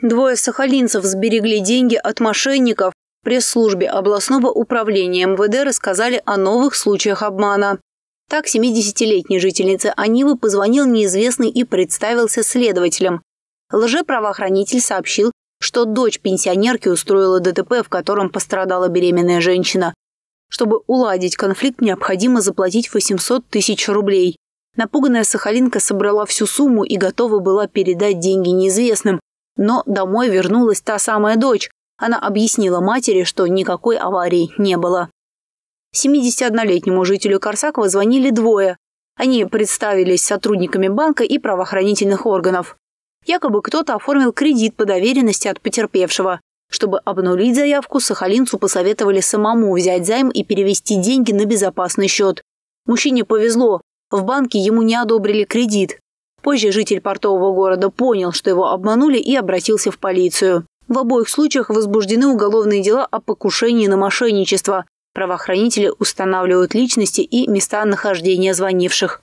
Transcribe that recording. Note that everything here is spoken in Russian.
Двое сахалинцев сберегли деньги от мошенников. В пресс-службе областного управления МВД рассказали о новых случаях обмана. Так 70-летней жительнице Анивы позвонил неизвестный и представился следователем. Лжеправоохранитель сообщил, что дочь пенсионерки устроила ДТП, в котором пострадала беременная женщина. Чтобы уладить конфликт, необходимо заплатить 800 тысяч рублей. Напуганная Сахалинка собрала всю сумму и готова была передать деньги неизвестным, но домой вернулась та самая дочь. Она объяснила матери, что никакой аварии не было. 71-летнему жителю Корсакова звонили двое. Они представились сотрудниками банка и правоохранительных органов. Якобы кто-то оформил кредит по доверенности от потерпевшего. Чтобы обнулить заявку, сахалинцу посоветовали самому взять займ и перевести деньги на безопасный счет. Мужчине повезло. В банке ему не одобрили кредит. Позже житель портового города понял, что его обманули и обратился в полицию. В обоих случаях возбуждены уголовные дела о покушении на мошенничество. Правоохранители устанавливают личности и места нахождения звонивших.